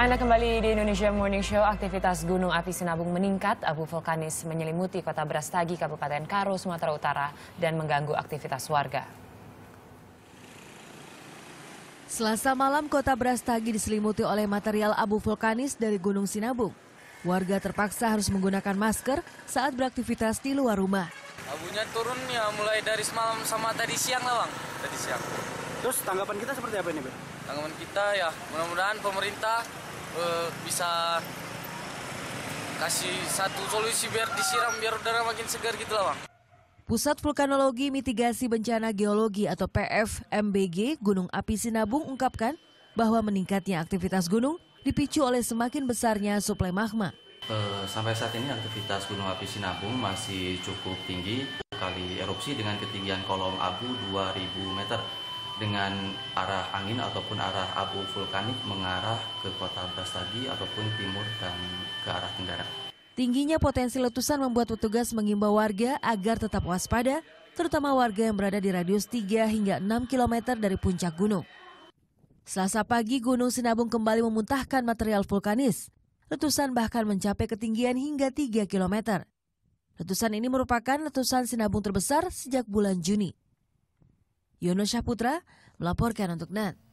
Anda kembali di Indonesia Morning Show. Aktivitas Gunung Api Sinabung meningkat. Abu vulkanis menyelimuti kota Brastagi, Kabupaten Karo, Sumatera Utara dan mengganggu aktivitas warga. Selasa malam kota Brastagi diselimuti oleh material abu vulkanis dari Gunung Sinabung. Warga terpaksa harus menggunakan masker saat beraktivitas di luar rumah. Abunya turun ya mulai dari semalam sama tadi siang lah bang, tadi siang. Terus tanggapan kita seperti apa ini Bang? Tanggapan kita ya mudah-mudahan pemerintah uh, bisa kasih satu solusi biar disiram biar udara makin segar gitu lah bang. Pusat Vulkanologi Mitigasi Bencana Geologi atau PFMBG Gunung Api Sinabung ungkapkan bahwa meningkatnya aktivitas gunung dipicu oleh semakin besarnya suplai magma. E, sampai saat ini aktivitas Gunung Api Sinabung masih cukup tinggi kali erupsi dengan ketinggian kolom abu 2000 meter dengan arah angin ataupun arah abu vulkanik mengarah ke kota Brastagi ataupun timur dan ke arah tenggara. Tingginya potensi letusan membuat petugas mengimbau warga agar tetap waspada, terutama warga yang berada di radius 3 hingga 6 km dari puncak gunung. Selasa pagi, Gunung Sinabung kembali memuntahkan material vulkanis. Letusan bahkan mencapai ketinggian hingga 3 km. Letusan ini merupakan letusan Sinabung terbesar sejak bulan Juni. Yono Saputra melaporkan untuk NAT.